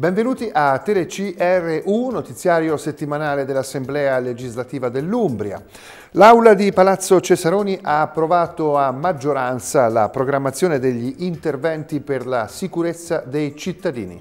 Benvenuti a TeleCRU, notiziario settimanale dell'Assemblea legislativa dell'Umbria. L'Aula di Palazzo Cesaroni ha approvato a maggioranza la programmazione degli interventi per la sicurezza dei cittadini.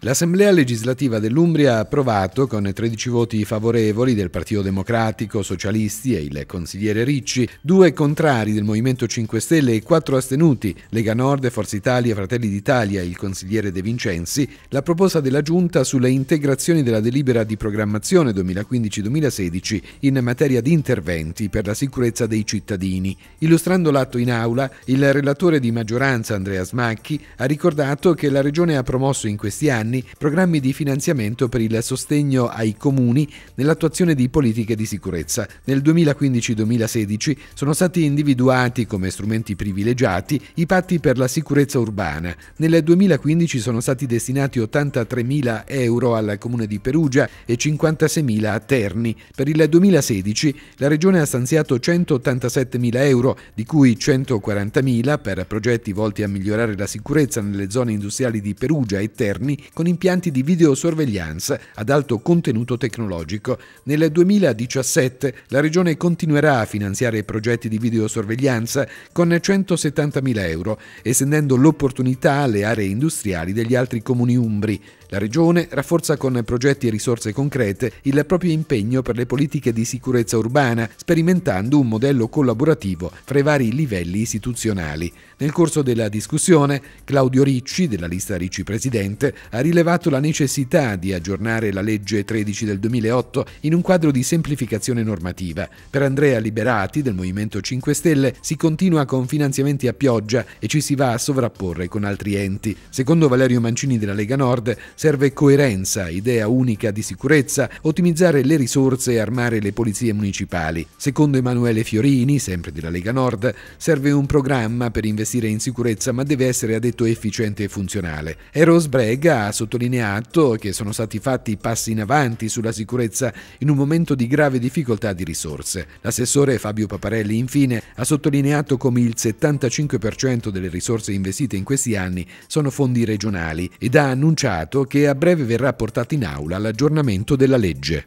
L'Assemblea legislativa dell'Umbria ha approvato, con 13 voti favorevoli del Partito Democratico, Socialisti e il consigliere Ricci, due contrari del Movimento 5 Stelle e quattro astenuti, Lega Nord, Forza Italia, Fratelli d'Italia e il consigliere De Vincenzi, la proposta della Giunta sulle integrazioni della delibera di programmazione 2015-2016 in materia di interventi per la sicurezza dei cittadini. Illustrando l'atto in aula, il relatore di maggioranza Andrea Smacchi ha ricordato che la Regione ha promosso in questi anni anni programmi di finanziamento per il sostegno ai comuni nell'attuazione di politiche di sicurezza. Nel 2015-2016 sono stati individuati come strumenti privilegiati i patti per la sicurezza urbana. Nel 2015 sono stati destinati 83.000 euro al comune di Perugia e 56.000 a Terni. Per il 2016 la regione ha stanziato 187.000 euro, di cui 140.000 per progetti volti a migliorare la sicurezza nelle zone industriali di Perugia e Terni con impianti di videosorveglianza ad alto contenuto tecnologico. Nel 2017 la Regione continuerà a finanziare progetti di videosorveglianza con 170.000 euro, estendendo l'opportunità alle aree industriali degli altri comuni umbri. La Regione rafforza con progetti e risorse concrete il proprio impegno per le politiche di sicurezza urbana, sperimentando un modello collaborativo fra i vari livelli istituzionali. Nel corso della discussione, Claudio Ricci, della lista Ricci Presidente, ha rilevato la necessità di aggiornare la legge 13 del 2008 in un quadro di semplificazione normativa. Per Andrea Liberati, del Movimento 5 Stelle, si continua con finanziamenti a pioggia e ci si va a sovrapporre con altri enti. Secondo Valerio Mancini della Lega Nord, Serve coerenza, idea unica di sicurezza, ottimizzare le risorse e armare le polizie municipali. Secondo Emanuele Fiorini, sempre della Lega Nord, serve un programma per investire in sicurezza ma deve essere a detto efficiente e funzionale. Eros Brega ha sottolineato che sono stati fatti passi in avanti sulla sicurezza in un momento di grave difficoltà di risorse. L'assessore Fabio Paparelli infine ha sottolineato come il 75% delle risorse investite in questi anni sono fondi regionali ed ha annunciato che a breve verrà portato in aula l'aggiornamento della legge.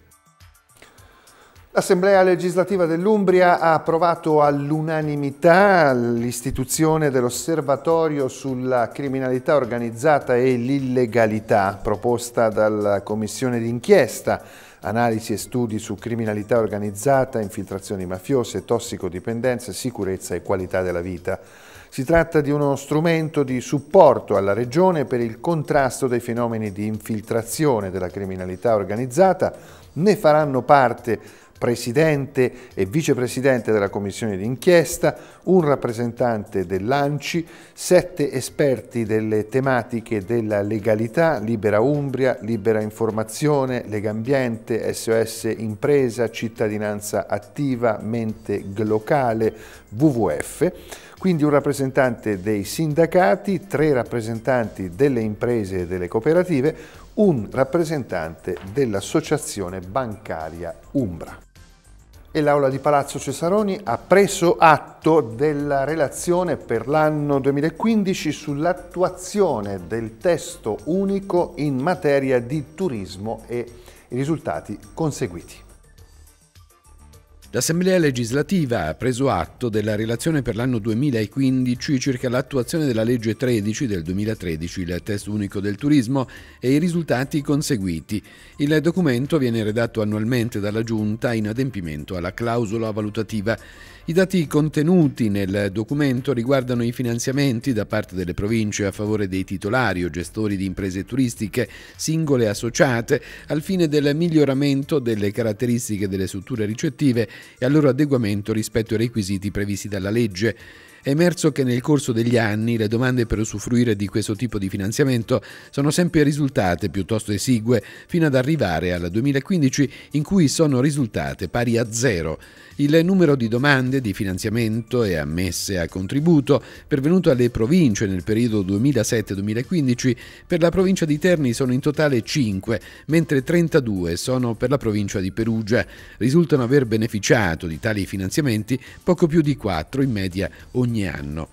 L'Assemblea legislativa dell'Umbria ha approvato all'unanimità l'istituzione dell'osservatorio sulla criminalità organizzata e l'illegalità proposta dalla Commissione d'inchiesta analisi e studi su criminalità organizzata, infiltrazioni mafiose, tossicodipendenze, sicurezza e qualità della vita. Si tratta di uno strumento di supporto alla Regione per il contrasto dei fenomeni di infiltrazione della criminalità organizzata. Ne faranno parte presidente e vicepresidente della commissione d'inchiesta, un rappresentante dell'ANCI, sette esperti delle tematiche della legalità, Libera Umbria, Libera Informazione, Legambiente, SOS Impresa, Cittadinanza Attiva, Mente Glocale, WWF, quindi un rappresentante dei sindacati, tre rappresentanti delle imprese e delle cooperative, un rappresentante dell'Associazione Bancaria Umbra e l'Aula di Palazzo Cesaroni ha preso atto della relazione per l'anno 2015 sull'attuazione del testo unico in materia di turismo e i risultati conseguiti. L'Assemblea legislativa ha preso atto della relazione per l'anno 2015 circa l'attuazione della legge 13 del 2013, il test unico del turismo e i risultati conseguiti. Il documento viene redatto annualmente dalla Giunta in adempimento alla clausola valutativa. I dati contenuti nel documento riguardano i finanziamenti da parte delle province a favore dei titolari o gestori di imprese turistiche, singole associate, al fine del miglioramento delle caratteristiche delle strutture ricettive e al loro adeguamento rispetto ai requisiti previsti dalla legge. È emerso che nel corso degli anni le domande per usufruire di questo tipo di finanziamento sono sempre risultate piuttosto esigue, fino ad arrivare al 2015 in cui sono risultate pari a zero. Il numero di domande di finanziamento e ammesse a contributo pervenuto alle province nel periodo 2007-2015 per la provincia di Terni sono in totale 5, mentre 32 sono per la provincia di Perugia. Risultano aver beneficiato di tali finanziamenti poco più di 4 in media ogni ogni anno.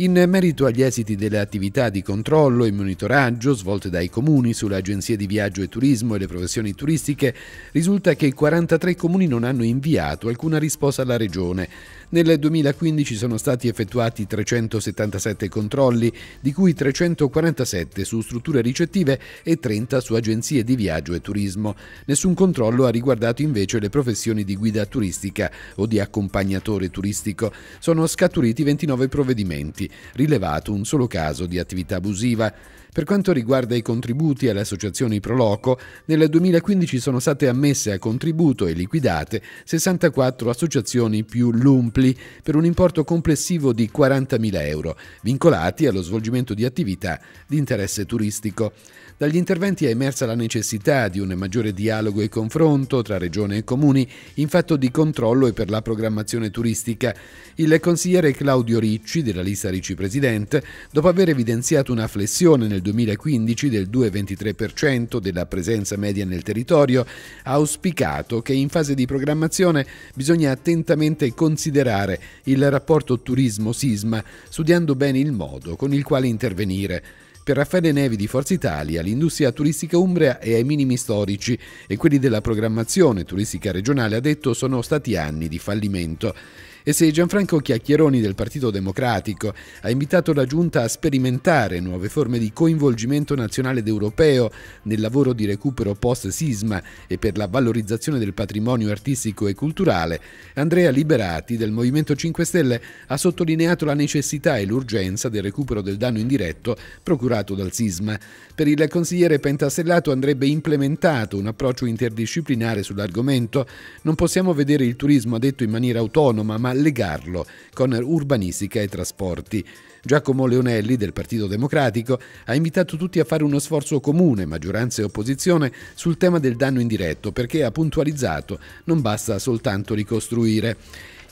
In merito agli esiti delle attività di controllo e monitoraggio svolte dai comuni sulle agenzie di viaggio e turismo e le professioni turistiche, risulta che 43 comuni non hanno inviato alcuna risposta alla Regione. Nel 2015 sono stati effettuati 377 controlli, di cui 347 su strutture ricettive e 30 su agenzie di viaggio e turismo. Nessun controllo ha riguardato invece le professioni di guida turistica o di accompagnatore turistico. Sono scaturiti 29 provvedimenti rilevato un solo caso di attività abusiva. Per quanto riguarda i contributi alle associazioni Proloco, nel 2015 sono state ammesse a contributo e liquidate 64 associazioni più l'UMPLI per un importo complessivo di 40.000 euro, vincolati allo svolgimento di attività di interesse turistico. Dagli interventi è emersa la necessità di un maggiore dialogo e confronto tra regione e comuni in fatto di controllo e per la programmazione turistica. Il consigliere Claudio Ricci della lista Ricci Presidente, dopo aver evidenziato una flessione nel nel 2015 del 2,23% della presenza media nel territorio, ha auspicato che in fase di programmazione bisogna attentamente considerare il rapporto turismo-sisma, studiando bene il modo con il quale intervenire. Per Raffaele Nevi di Forza Italia, l'industria turistica umbria è ai minimi storici e quelli della programmazione turistica regionale, ha detto, sono stati anni di fallimento. E se Gianfranco Chiacchieroni del Partito Democratico ha invitato la Giunta a sperimentare nuove forme di coinvolgimento nazionale ed europeo nel lavoro di recupero post-sisma e per la valorizzazione del patrimonio artistico e culturale, Andrea Liberati del Movimento 5 Stelle ha sottolineato la necessità e l'urgenza del recupero del danno indiretto procurato dal sisma. Per il consigliere Pentastellato andrebbe implementato un approccio interdisciplinare sull'argomento. Non possiamo vedere il turismo, ha detto in maniera autonoma, ma ma legarlo con urbanistica e trasporti. Giacomo Leonelli del Partito Democratico ha invitato tutti a fare uno sforzo comune, maggioranza e opposizione, sul tema del danno indiretto perché ha puntualizzato non basta soltanto ricostruire.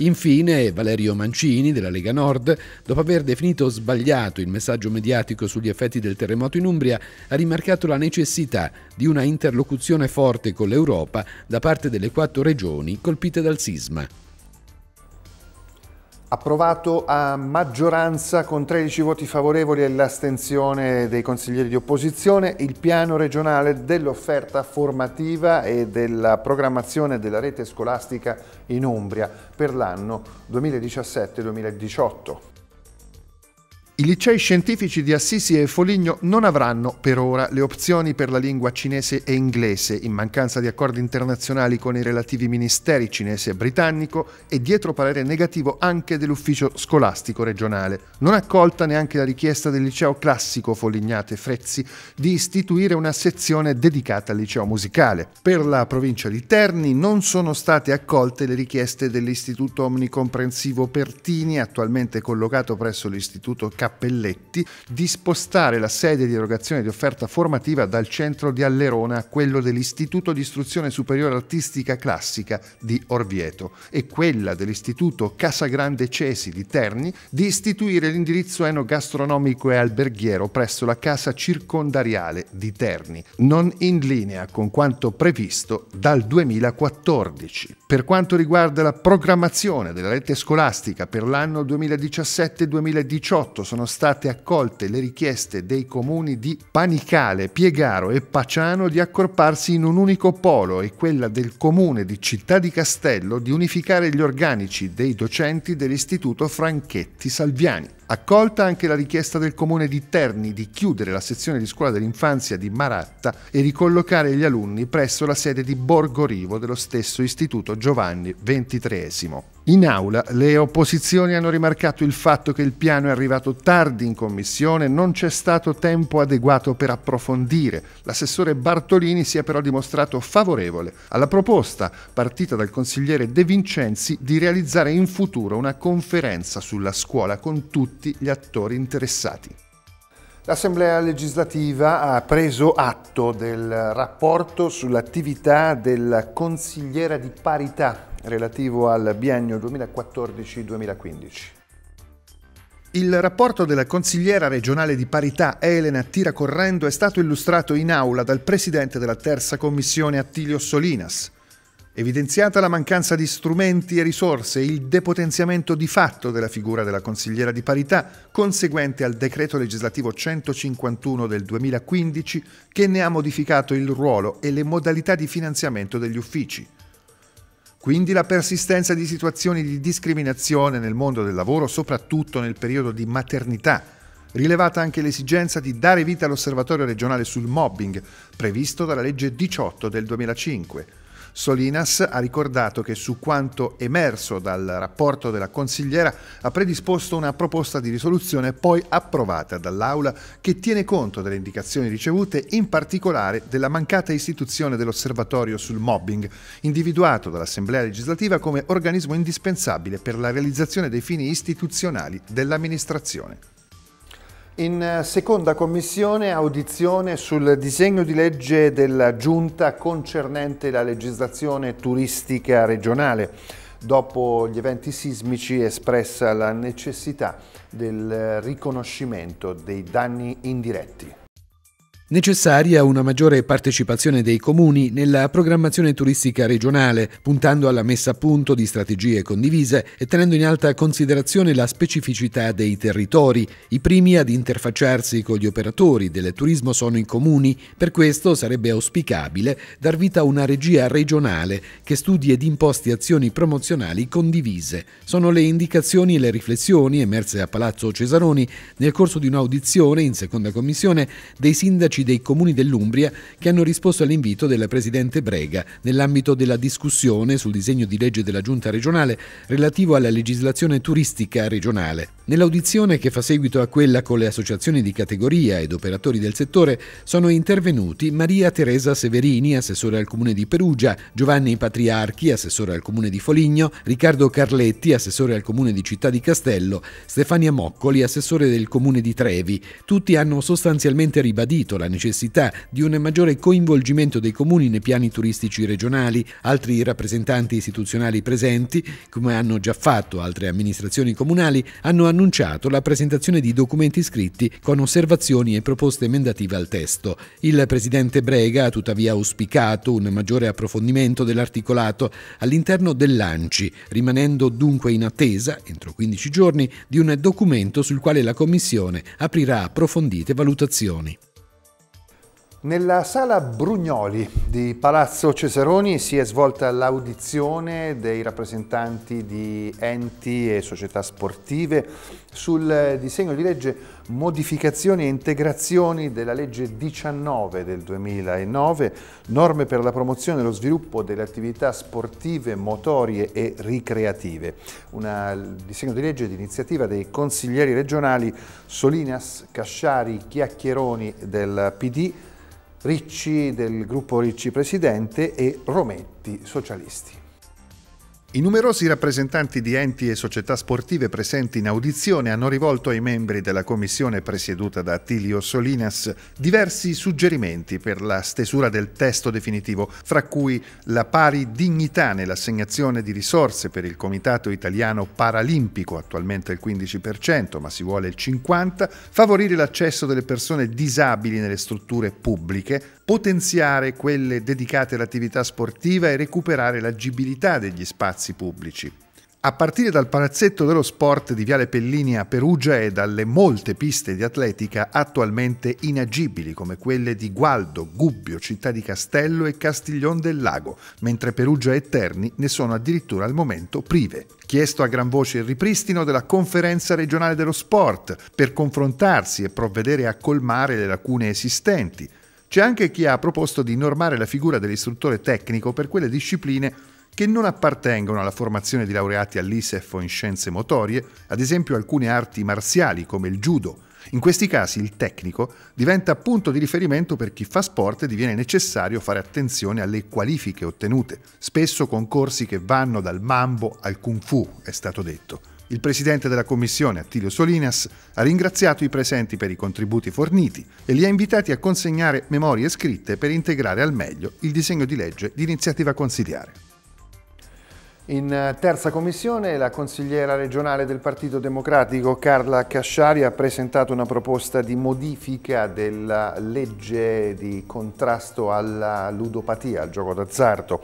Infine Valerio Mancini della Lega Nord, dopo aver definito sbagliato il messaggio mediatico sugli effetti del terremoto in Umbria, ha rimarcato la necessità di una interlocuzione forte con l'Europa da parte delle quattro regioni colpite dal sisma approvato a maggioranza con 13 voti favorevoli e l'astensione dei consiglieri di opposizione il piano regionale dell'offerta formativa e della programmazione della rete scolastica in Umbria per l'anno 2017-2018. I licei scientifici di Assisi e Foligno non avranno per ora le opzioni per la lingua cinese e inglese, in mancanza di accordi internazionali con i relativi ministeri cinese e britannico e dietro parere negativo anche dell'ufficio scolastico regionale. Non accolta neanche la richiesta del liceo classico Folignate Frezzi di istituire una sezione dedicata al liceo musicale. Per la provincia di Terni non sono state accolte le richieste dell'istituto omnicomprensivo Pertini, attualmente collocato presso l'istituto Cap Cappelletti di spostare la sede di erogazione di offerta formativa dal centro di Allerona a quello dell'Istituto di Istruzione Superiore Artistica Classica di Orvieto e quella dell'Istituto Casa Grande Cesi di Terni di istituire l'indirizzo enogastronomico e alberghiero presso la Casa Circondariale di Terni, non in linea con quanto previsto dal 2014. Per quanto riguarda la programmazione della rete scolastica per l'anno 2017-2018 sono state accolte le richieste dei comuni di Panicale, Piegaro e Paciano di accorparsi in un unico polo e quella del comune di Città di Castello di unificare gli organici dei docenti dell'Istituto Franchetti Salviani. Accolta anche la richiesta del comune di Terni di chiudere la sezione di scuola dell'infanzia di Maratta e ricollocare gli alunni presso la sede di Borgo Rivo dello stesso istituto Giovanni XXIII. In aula le opposizioni hanno rimarcato il fatto che il piano è arrivato tardi in commissione, non c'è stato tempo adeguato per approfondire. L'assessore Bartolini si è però dimostrato favorevole alla proposta partita dal consigliere De Vincenzi di realizzare in futuro una conferenza sulla scuola con tutti gli attori interessati. L'Assemblea legislativa ha preso atto del rapporto sull'attività della consigliera di parità relativo al biennio 2014-2015. Il rapporto della consigliera regionale di parità Elena Tiracorrendo è stato illustrato in aula dal presidente della terza commissione Attilio Solinas. Evidenziata la mancanza di strumenti e risorse il depotenziamento di fatto della figura della consigliera di parità, conseguente al decreto legislativo 151 del 2015 che ne ha modificato il ruolo e le modalità di finanziamento degli uffici. Quindi la persistenza di situazioni di discriminazione nel mondo del lavoro, soprattutto nel periodo di maternità, rilevata anche l'esigenza di dare vita all'osservatorio regionale sul mobbing, previsto dalla legge 18 del 2005 Solinas ha ricordato che su quanto emerso dal rapporto della consigliera ha predisposto una proposta di risoluzione poi approvata dall'Aula che tiene conto delle indicazioni ricevute, in particolare della mancata istituzione dell'osservatorio sul mobbing, individuato dall'Assemblea legislativa come organismo indispensabile per la realizzazione dei fini istituzionali dell'amministrazione. In eh, seconda commissione audizione sul disegno di legge della Giunta concernente la legislazione turistica regionale. Dopo gli eventi sismici espressa la necessità del eh, riconoscimento dei danni indiretti. Necessaria una maggiore partecipazione dei comuni nella programmazione turistica regionale, puntando alla messa a punto di strategie condivise e tenendo in alta considerazione la specificità dei territori. I primi ad interfacciarsi con gli operatori del turismo sono i comuni, per questo sarebbe auspicabile dar vita a una regia regionale che studi ed imposti azioni promozionali condivise. Sono le indicazioni e le riflessioni emerse a Palazzo Cesaroni nel corso di un'audizione in seconda commissione dei sindaci sindaci dei comuni dell'Umbria che hanno risposto all'invito del presidente Brega nell'ambito della discussione sul disegno di legge della giunta regionale relativo alla legislazione turistica regionale. Nell'audizione che fa seguito a quella con le associazioni di categoria ed operatori del settore sono intervenuti Maria Teresa Severini, assessore al comune di Perugia, Giovanni Patriarchi, assessore al comune di Foligno, Riccardo Carletti, assessore al comune di Città di Castello, Stefania Moccoli, assessore del comune di Trevi. Tutti hanno sostanzialmente ribadito la la necessità di un maggiore coinvolgimento dei comuni nei piani turistici regionali. Altri rappresentanti istituzionali presenti, come hanno già fatto altre amministrazioni comunali, hanno annunciato la presentazione di documenti scritti con osservazioni e proposte emendative al testo. Il presidente Brega ha tuttavia auspicato un maggiore approfondimento dell'articolato all'interno dell'ANCI, rimanendo dunque in attesa, entro 15 giorni, di un documento sul quale la Commissione aprirà approfondite valutazioni. Nella sala Brugnoli di Palazzo Cesaroni si è svolta l'audizione dei rappresentanti di enti e società sportive sul disegno di legge modificazioni e integrazioni della legge 19 del 2009, norme per la promozione e lo sviluppo delle attività sportive, motorie e ricreative. Un disegno di legge di iniziativa dei consiglieri regionali Solinas, Casciari, Chiacchieroni del PD, Ricci del gruppo Ricci Presidente e Rometti Socialisti. I numerosi rappresentanti di enti e società sportive presenti in audizione hanno rivolto ai membri della commissione presieduta da Attilio Solinas diversi suggerimenti per la stesura del testo definitivo, fra cui la pari dignità nell'assegnazione di risorse per il Comitato Italiano Paralimpico, attualmente il 15%, ma si vuole il 50%, favorire l'accesso delle persone disabili nelle strutture pubbliche, potenziare quelle dedicate all'attività sportiva e recuperare l'agibilità degli spazi pubblici. A partire dal palazzetto dello sport di Viale Pellini a Perugia e dalle molte piste di atletica attualmente inagibili come quelle di Gualdo, Gubbio, Città di Castello e Castiglion del Lago, mentre Perugia e Terni ne sono addirittura al momento prive. Chiesto a gran voce il ripristino della conferenza regionale dello sport per confrontarsi e provvedere a colmare le lacune esistenti, c'è anche chi ha proposto di normare la figura dell'istruttore tecnico per quelle discipline che non appartengono alla formazione di laureati all'ISEF o in scienze motorie, ad esempio alcune arti marziali come il judo. In questi casi il tecnico diventa punto di riferimento per chi fa sport e diviene necessario fare attenzione alle qualifiche ottenute, spesso con corsi che vanno dal mambo al kung fu, è stato detto. Il presidente della commissione, Attilio Solinas, ha ringraziato i presenti per i contributi forniti e li ha invitati a consegnare memorie scritte per integrare al meglio il disegno di legge di iniziativa consigliare. In eh, terza commissione la consigliera regionale del Partito Democratico Carla Casciari ha presentato una proposta di modifica della legge di contrasto alla ludopatia, al gioco d'azzardo.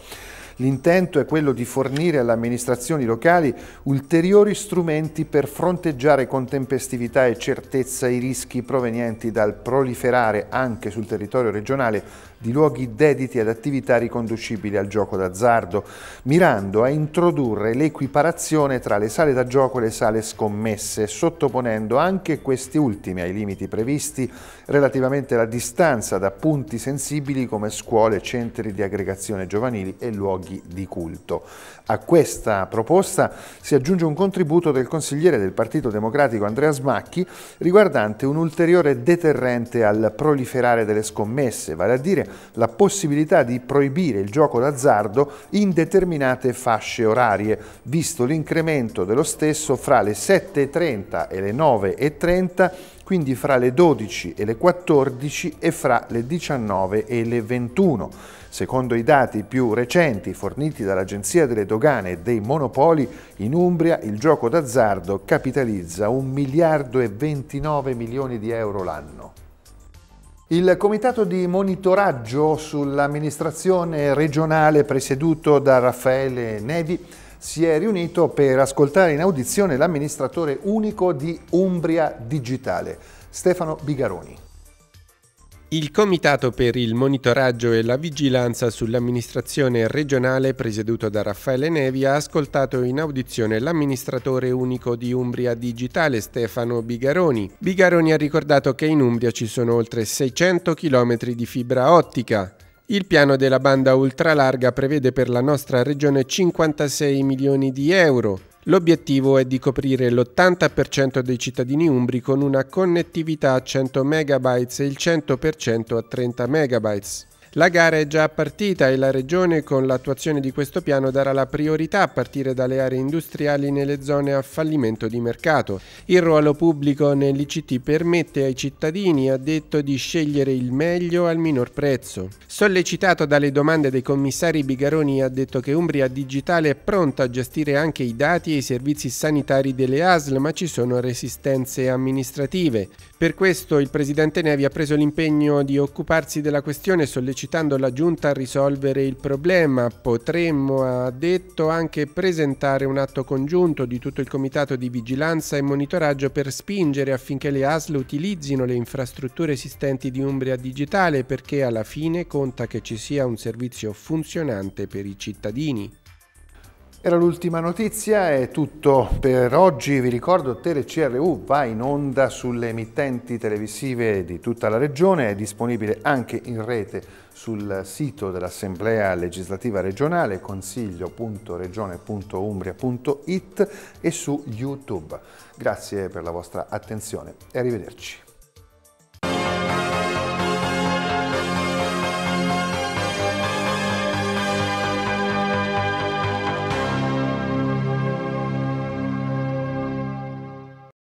L'intento è quello di fornire alle amministrazioni locali ulteriori strumenti per fronteggiare con tempestività e certezza i rischi provenienti dal proliferare anche sul territorio regionale di luoghi dediti ad attività riconducibili al gioco d'azzardo, mirando a introdurre l'equiparazione tra le sale da gioco e le sale scommesse, sottoponendo anche questi ultimi ai limiti previsti relativamente alla distanza da punti sensibili come scuole, centri di aggregazione giovanili e luoghi di culto. A questa proposta si aggiunge un contributo del consigliere del Partito Democratico Andrea Smacchi riguardante un ulteriore deterrente al proliferare delle scommesse, vale a dire la possibilità di proibire il gioco d'azzardo in determinate fasce orarie, visto l'incremento dello stesso fra le 7.30 e le 9.30 quindi fra le 12 e le 14 e fra le 19 e le 21. Secondo i dati più recenti forniti dall'Agenzia delle Dogane e dei Monopoli, in Umbria il gioco d'azzardo capitalizza 1 miliardo e 29 milioni di euro l'anno. Il comitato di monitoraggio sull'amministrazione regionale presieduto da Raffaele Nevi si è riunito per ascoltare in audizione l'amministratore unico di Umbria Digitale, Stefano Bigaroni. Il Comitato per il monitoraggio e la vigilanza sull'amministrazione regionale presieduto da Raffaele Nevi ha ascoltato in audizione l'amministratore unico di Umbria Digitale Stefano Bigaroni. Bigaroni ha ricordato che in Umbria ci sono oltre 600 km di fibra ottica. Il piano della banda ultralarga prevede per la nostra regione 56 milioni di euro, L'obiettivo è di coprire l'80% dei cittadini umbri con una connettività a 100 MB e il 100% a 30 MB. La gara è già partita e la Regione con l'attuazione di questo piano darà la priorità a partire dalle aree industriali nelle zone a fallimento di mercato. Il ruolo pubblico nell'ICT permette ai cittadini, ha detto, di scegliere il meglio al minor prezzo. Sollecitato dalle domande dei commissari Bigaroni ha detto che Umbria Digitale è pronta a gestire anche i dati e i servizi sanitari delle ASL, ma ci sono resistenze amministrative. Per questo il presidente Nevi ha preso l'impegno di occuparsi della questione sollecitata sollecitando la Giunta a risolvere il problema. Potremmo, ha detto, anche presentare un atto congiunto di tutto il Comitato di Vigilanza e Monitoraggio per spingere affinché le ASL utilizzino le infrastrutture esistenti di Umbria Digitale perché alla fine conta che ci sia un servizio funzionante per i cittadini. Era l'ultima notizia, è tutto per oggi. Vi ricordo TeleCRU va in onda sulle emittenti televisive di tutta la regione, è disponibile anche in rete sul sito dell'Assemblea legislativa regionale consiglio.regione.umbria.it e su YouTube. Grazie per la vostra attenzione e arrivederci.